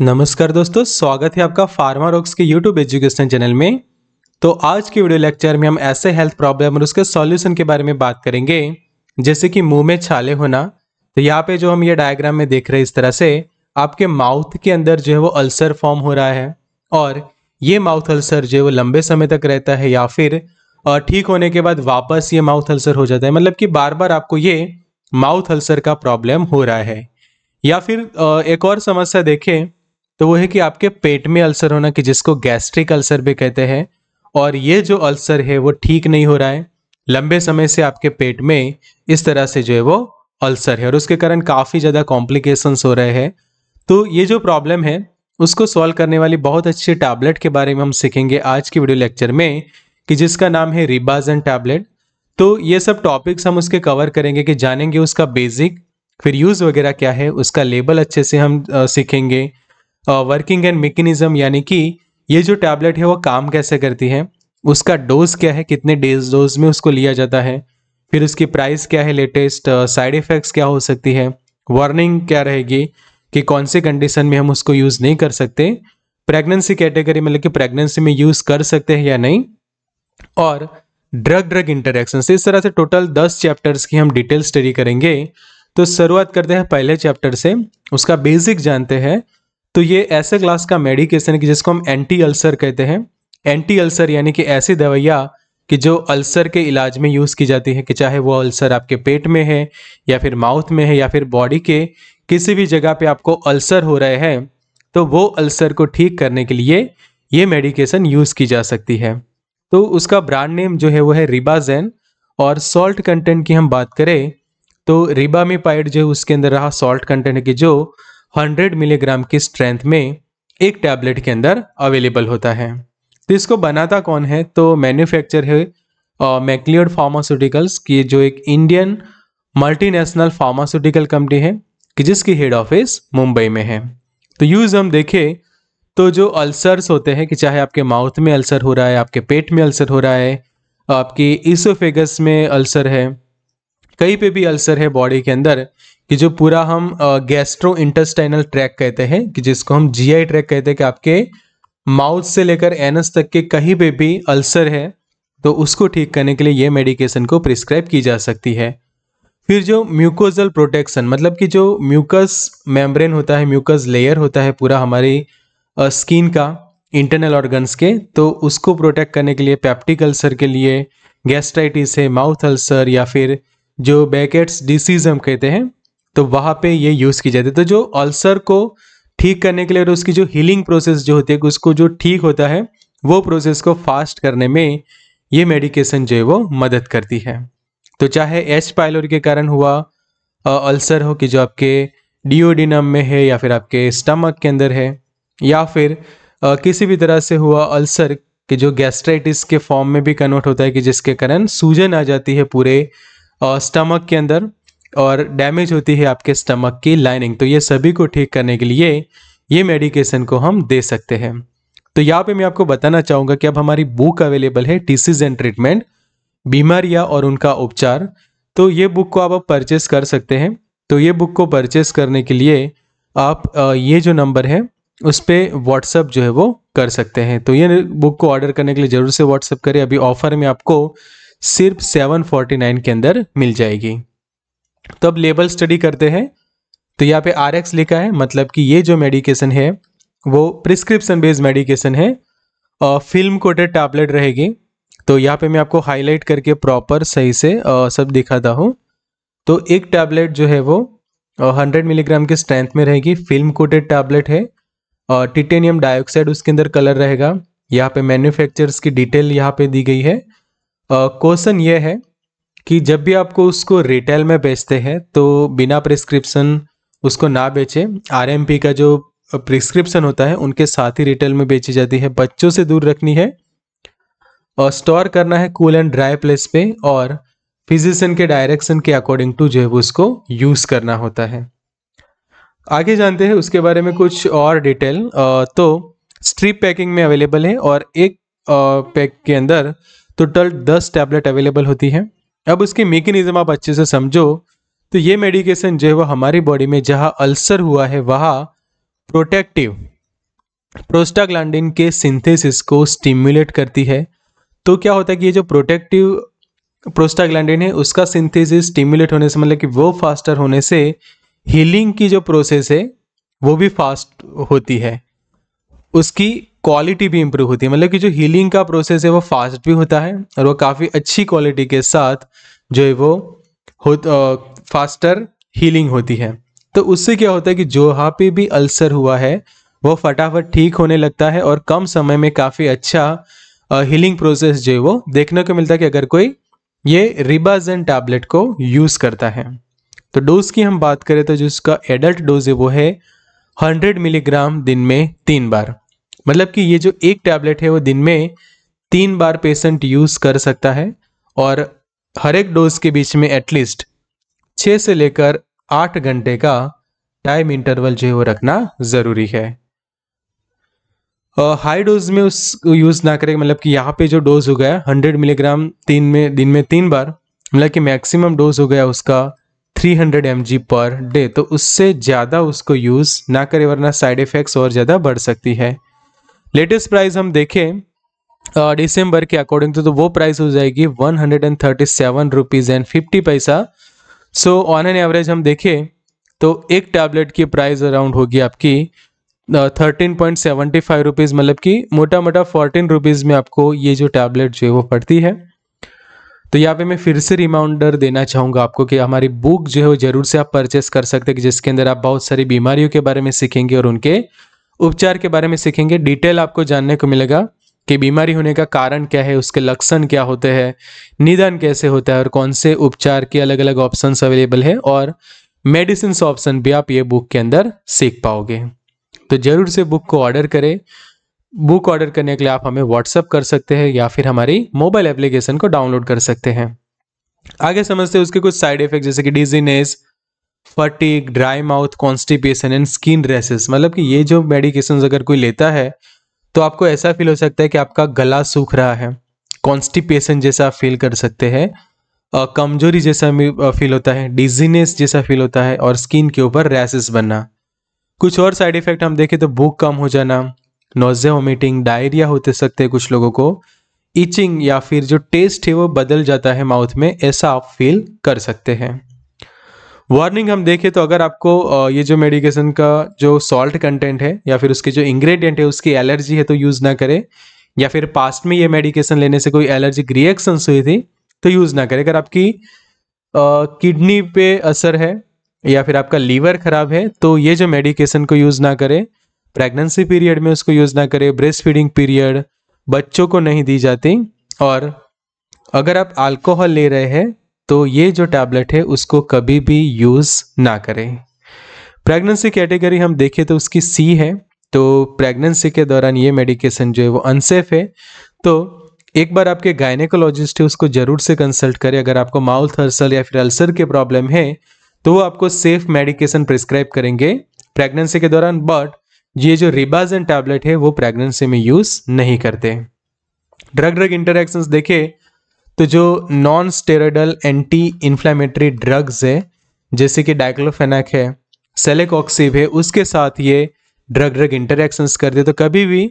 नमस्कार दोस्तों स्वागत है आपका फार्मा रॉक्स के यूट्यूब एजुकेशन चैनल में तो आज के वीडियो लेक्चर में हम ऐसे हेल्थ प्रॉब्लम और उसके सॉल्यूशन के बारे में बात करेंगे जैसे कि मुंह में छाले होना तो यहाँ पे जो हम ये डायग्राम में देख रहे हैं इस तरह से आपके माउथ के अंदर जो है वो अल्सर फॉर्म हो रहा है और ये माउथ अल्सर जो है वो लंबे समय तक रहता है या फिर ठीक होने के बाद वापस ये माउथ अल्सर हो जाता है मतलब कि बार बार आपको ये माउथ अल्सर का प्रॉब्लम हो रहा है या फिर एक और समस्या देखें तो वो है कि आपके पेट में अल्सर होना कि जिसको गैस्ट्रिक अल्सर भी कहते हैं और ये जो अल्सर है वो ठीक नहीं हो रहा है लंबे समय से आपके पेट में इस तरह से जो है वो अल्सर है और उसके कारण काफ़ी ज़्यादा कॉम्प्लिकेशंस हो रहे हैं तो ये जो प्रॉब्लम है उसको सॉल्व करने वाली बहुत अच्छी टैबलेट के बारे में हम सीखेंगे आज की वीडियो लेक्चर में कि जिसका नाम है रिबाजन टैबलेट तो ये सब टॉपिक्स हम उसके कवर करेंगे कि जानेंगे उसका बेसिक फिर यूज़ वगैरह क्या है उसका लेबल अच्छे से हम सीखेंगे वर्किंग एंड मेकेनिज्म यानी कि ये जो टैबलेट है वो काम कैसे करती है उसका डोज क्या है कितने डेज डोज में उसको लिया जाता है फिर उसकी प्राइस क्या है लेटेस्ट साइड इफ़ेक्ट्स क्या हो सकती है वार्निंग क्या रहेगी कि कौन से कंडीशन में हम उसको यूज़ नहीं कर सकते प्रेगनेंसी कैटेगरी मतलब कि प्रेगनेंसी में यूज़ कर सकते हैं या नहीं और ड्रग ड्रग इंटरेक्शन इस तरह से टोटल दस चैप्टर्स की हम डिटेल स्टडी करेंगे तो शुरुआत करते हैं पहले चैप्टर से उसका बेसिक जानते हैं तो ये ऐसे क्लास का मेडिकेशन है कि जिसको हम एंटी अल्सर कहते हैं एंटी अल्सर यानी कि ऐसी दवाइया कि जो अल्सर के इलाज में यूज़ की जाती है कि चाहे वो अल्सर आपके पेट में है या फिर माउथ में है या फिर बॉडी के किसी भी जगह पे आपको अल्सर हो रहे हैं तो वो अल्सर को ठीक करने के लिए ये मेडिकेशन यूज़ की जा सकती है तो उसका ब्रांड नेम जो है वो है रिबाजेन और सॉल्ट कंटेंट की हम बात करें तो रिबामीपाइड जो उसके अंदर रहा सॉल्ट कंटेंट की जो 100 मिलीग्राम की स्ट्रेंथ में एक टैबलेट के अंदर अवेलेबल होता है तो इसको बनाता कौन है तो मैन्युफैक्चर है मैक्लियड फार्मास्यूटिकल्स की जो एक इंडियन मल्टीनेशनल फार्मास्यूटिकल कंपनी है कि जिसकी हेड ऑफिस मुंबई में है तो यूज़ हम देखें तो जो अल्सर्स होते हैं कि चाहे आपके माउथ में अल्सर हो रहा है आपके पेट में अल्सर हो रहा है आपकी इसोफेगस में अल्सर है कहीं पे भी अल्सर है बॉडी के अंदर कि जो पूरा हम गैस्ट्रो इंटेस्टाइनल ट्रैक कहते हैं कि जिसको हम जीआई ट्रैक कहते हैं कि आपके माउथ से लेकर एनस तक के कहीं पे भी अल्सर है तो उसको ठीक करने के लिए ये मेडिकेशन को प्रिस्क्राइब की जा सकती है फिर जो म्यूकोजल प्रोटेक्शन मतलब कि जो म्यूकस मेम्ब्रेन होता है म्यूकस लेयर होता है पूरा हमारी स्किन का इंटरनल ऑर्गन्स के तो उसको प्रोटेक्ट करने के लिए पैप्टिक अल्सर के लिए गैस्ट्राइटिस है माउथ अल्सर या फिर जो बैकेट्स डिसीज हम कहते हैं तो वहाँ पे ये यूज़ की जाती है तो जो अल्सर को ठीक करने के लिए और उसकी जो हीलिंग प्रोसेस जो होती है उसको जो ठीक होता है वो प्रोसेस को फास्ट करने में ये मेडिकेशन जो है वो मदद करती है तो चाहे एच पायलोर के कारण हुआ अल्सर हो कि जो आपके डिओडिनम में है या फिर आपके स्टमक के अंदर है या फिर आ, किसी भी तरह से हुआ अल्सर कि जो गैस्ट्राइटिस के फॉर्म में भी कन्वर्ट होता है कि जिसके कारण सूजन आ जाती है पूरे स्टमक के अंदर और डैमेज होती है आपके स्टमक की लाइनिंग तो ये सभी को ठीक करने के लिए ये मेडिकेशन को हम दे सकते हैं तो यहाँ पे मैं आपको बताना चाहूंगा कि अब हमारी बुक अवेलेबल है डिसीज एंड ट्रीटमेंट बीमारियां और उनका उपचार तो ये बुक को आप परचेस कर सकते हैं तो ये बुक को परचेस करने के लिए आप ये जो नंबर है उस पर व्हाट्सअप जो है वो कर सकते हैं तो ये बुक को ऑर्डर करने के लिए ज़रूर से व्हाट्सअप करें अभी ऑफर में आपको सिर्फ 749 के अंदर मिल जाएगी तो अब लेबल स्टडी करते हैं तो यहाँ पे आर लिखा है मतलब कि ये जो मेडिकेशन है वो प्रिस्क्रिप्शन बेस्ड मेडिकेशन है और फिल्म कोटेड टैबलेट रहेगी तो यहाँ पे मैं आपको हाईलाइट करके प्रॉपर सही से आ, सब दिखाता हूँ तो एक टैबलेट जो है वो हंड्रेड मिलीग्राम के स्ट्रेंथ में रहेगी फिल्म कोटेड टैबलेट है और टिटेनियम डाइऑक्साइड उसके अंदर कलर रहेगा यहाँ पे मैन्युफैक्चरर्स की डिटेल यहाँ पे दी गई है क्वेश्चन ये है कि जब भी आपको उसको रिटेल में बेचते हैं तो बिना प्रिस्क्रिप्शन उसको ना बेचे आर का जो प्रिस्क्रिप्शन होता है उनके साथ ही रिटेल में बेची जाती है बच्चों से दूर रखनी है और स्टोर करना है कूल एंड ड्राई प्लेस पे और फिजिशियन के डायरेक्शन के अकॉर्डिंग टू जो है वो उसको यूज़ करना होता है आगे जानते हैं उसके बारे में कुछ और डिटेल तो स्ट्रिप पैकिंग में अवेलेबल है और एक पैक के अंदर टोटल तो दस टैबलेट अवेलेबल होती है अब उसकी मेकेनिज्म आप अच्छे से समझो तो ये मेडिकेशन जो है वो हमारी बॉडी में जहाँ अल्सर हुआ है वहाँ प्रोटेक्टिव प्रोस्टाग्लैंडिन के सिंथेसिस को स्टिम्युलेट करती है तो क्या होता है कि ये जो प्रोटेक्टिव प्रोस्टाग्लैंडिन है उसका सिंथेसिस स्टिम्युलेट होने से मतलब कि वो फास्टर होने से हीलिंग की जो प्रोसेस है वो भी फास्ट होती है उसकी क्वालिटी भी इंप्रूव होती है मतलब कि जो हीलिंग का प्रोसेस है वो फास्ट भी होता है और वो काफ़ी अच्छी क्वालिटी के साथ जो है वो हो फास्टर हीलिंग होती है तो उससे क्या होता है कि जो हाँ पे भी अल्सर हुआ है वो फटाफट ठीक होने लगता है और कम समय में काफ़ी अच्छा हीलिंग प्रोसेस जो है वो देखने को मिलता है कि अगर कोई ये रिबाजन टैबलेट को यूज़ करता है तो डोज की हम बात करें तो जो एडल्ट डोज है वो है 100 मिलीग्राम दिन में तीन बार मतलब कि ये जो एक टैबलेट है वो दिन में तीन बार पेशेंट यूज़ कर सकता है और हर एक डोज के बीच में एटलीस्ट छः से लेकर आठ घंटे का टाइम इंटरवल जो है वो रखना ज़रूरी है हाई डोज में उस यूज़ ना करें मतलब कि यहाँ पे जो डोज हो गया हंड्रेड मिलीग्राम तीन में दिन में तीन बार मतलब कि मैक्सिमम डोज हो गया उसका 300 हंड्रेड पर डे तो उससे ज़्यादा उसको यूज़ ना करें वरना साइड इफ़ेक्ट्स और ज़्यादा बढ़ सकती है लेटेस्ट प्राइस हम देखें दिसंबर के अकॉर्डिंग तो, तो वो प्राइस हो जाएगी one hundred and thirty seven rupees and fifty paisa so on an average हम देखें तो एक टैबलेट की प्राइस अराउंड होगी आपकी thirteen point seventy five rupees मतलब कि मोटा मोटा फोर्टीन रुपीज़ में आपको ये जो टैबलेट जो है वो पड़ती है तो यहाँ पे मैं फिर से रिमाइंडर देना चाहूँगा आपको कि हमारी बुक जो है वो जरूर से आप परचेस कर सकते हैं जिसके अंदर आप बहुत सारी बीमारियों के बारे में सीखेंगे और उनके उपचार के बारे में सीखेंगे डिटेल आपको जानने को मिलेगा कि बीमारी होने का कारण क्या है उसके लक्षण क्या होते हैं निदान कैसे होता है और कौन से उपचार के अलग अलग ऑप्शन अवेलेबल है और मेडिसिन ऑप्शन भी आप ये बुक के अंदर सीख पाओगे तो ज़रूर से बुक को ऑर्डर करें बुक ऑर्डर करने के लिए आप हमें व्हाट्सअप कर सकते हैं या फिर हमारी मोबाइल एप्लीकेशन को डाउनलोड कर सकते हैं आगे समझते हैं उसके कुछ साइड इफेक्ट जैसे कि dizziness fatigue dry mouth constipation and skin rashes मतलब कि ये जो मेडिकेशन अगर कोई लेता है तो आपको ऐसा फील हो सकता है कि आपका गला सूख रहा है कॉन्स्टिपेशन जैसा आप फील कर सकते हैं कमजोरी जैसा फील होता है डिजीनेस जैसा फील होता है और स्किन के ऊपर रैसेस बनना कुछ और साइड इफेक्ट हम देखें तो भूख कम हो जाना नोजे वोमिटिंग डायरिया होते सकते हैं कुछ लोगों को इचिंग या फिर जो टेस्ट है वो बदल जाता है माउथ में ऐसा आप फील कर सकते हैं वार्निंग हम देखें तो अगर आपको ये जो मेडिकेशन का जो सॉल्ट कंटेंट है या फिर उसके जो इंग्रेडिएंट है उसकी एलर्जी है तो यूज़ ना करें या फिर पास्ट में ये मेडिकेशन लेने से कोई एलर्जिक रिएक्शंस हुई थी तो यूज़ ना करें अगर आपकी किडनी पे असर है या फिर आपका लीवर खराब है तो ये जो मेडिकेशन को यूज़ ना करें प्रेगनेंसी पीरियड में उसको यूज़ ना करें ब्रेस्ट फीडिंग पीरियड बच्चों को नहीं दी जाती और अगर आप अल्कोहल ले रहे हैं तो ये जो टैबलेट है उसको कभी भी यूज़ ना करें प्रेगनेंसी कैटेगरी हम देखें तो उसकी सी है तो प्रेगनेंसी के दौरान ये मेडिकेशन जो है वो अनसेफ है तो एक बार आपके गायनेकोलॉजिस्ट है उसको ज़रूर से कंसल्ट करें अगर आपको माउथ हर्सल या फिर अल्सर के प्रॉब्लम है तो वो आपको सेफ मेडिकेशन प्रिस्क्राइब करेंगे प्रेगनेंसी के दौरान बट ये जो रिबाजन टैबलेट है वो प्रेगनेंसी में यूज़ नहीं करते ड्रग ड्रग इंटरेक्शन देखें तो जो non steroidal anti inflammatory drugs है जैसे कि डाइक्लोफेनाक है सेलेकॉक्सिब है उसके साथ ये ड्रग ड्रग इंटरेक्शन करते दे तो कभी भी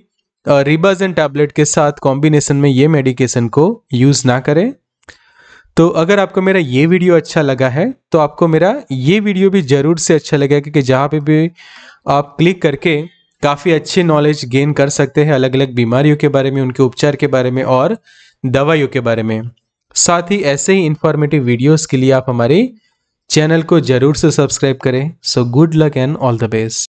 रिबाजन टैबलेट के साथ कॉम्बिनेशन में ये मेडिकेशन को यूज़ ना करें तो अगर आपको मेरा ये वीडियो अच्छा लगा है तो आपको मेरा ये वीडियो भी ज़रूर से अच्छा लगेगा क्योंकि जहाँ पे भी आप क्लिक करके काफ़ी अच्छी नॉलेज गेन कर सकते हैं अलग अलग बीमारियों के बारे में उनके उपचार के बारे में और दवाइयों के बारे में साथ ही ऐसे ही इंफॉर्मेटिव वीडियोस के लिए आप हमारे चैनल को जरूर से सब्सक्राइब करें so good luck and all the best